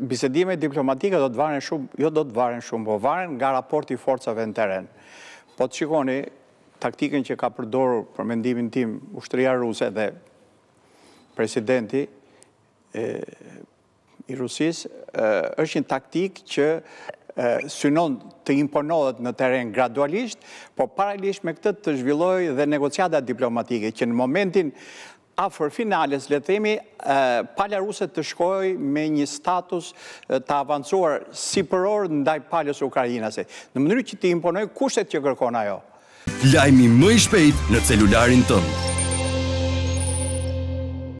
bisedime diplomatike do të varen shumë, jo do të varen shumë, po varen nga raporti forcave në teren. Po të shikoni, taktikën që ka përdoru për mendimin tim ushtëria ruse dhe presidenti i Rusis, është një taktikë që synon të imponohet në teren gradualisht, po paralisht me këtë të zhvilloj dhe negociatat diplomatike, që në momentin afer finales, le themi, palja ruse të shkoj me një status të avancuar si për orë ndaj paljës Ukrajinase. Në mënyrë që ti imponoj kushtet që kërkon ajo. Lajmi më i shpejt në celularin tëmë.